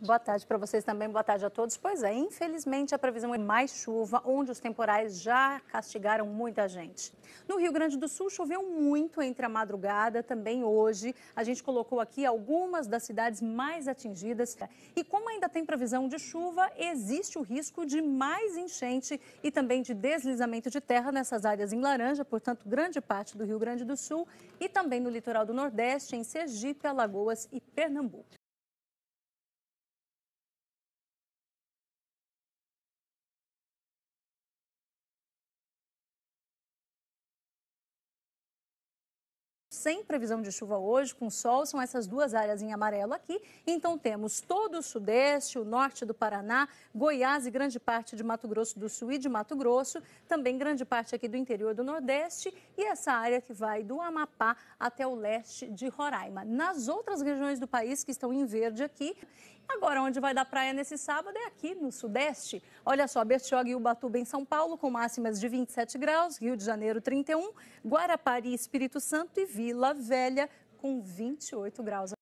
Boa tarde para vocês também, boa tarde a todos. Pois é, infelizmente a previsão é mais chuva, onde os temporais já castigaram muita gente. No Rio Grande do Sul choveu muito entre a madrugada, também hoje. A gente colocou aqui algumas das cidades mais atingidas. E como ainda tem previsão de chuva, existe o risco de mais enchente e também de deslizamento de terra nessas áreas em laranja, portanto, grande parte do Rio Grande do Sul e também no litoral do Nordeste, em Sergipe, Alagoas e Pernambuco. sem previsão de chuva hoje, com sol, são essas duas áreas em amarelo aqui. Então temos todo o sudeste, o norte do Paraná, Goiás e grande parte de Mato Grosso do Sul e de Mato Grosso, também grande parte aqui do interior do Nordeste e essa área que vai do Amapá até o leste de Roraima. Nas outras regiões do país que estão em verde aqui, Agora, onde vai dar praia nesse sábado é aqui no Sudeste. Olha só, Bertioga e Ubatuba em São Paulo, com máximas de 27 graus, Rio de Janeiro 31, Guarapari, Espírito Santo e Vila Velha, com 28 graus.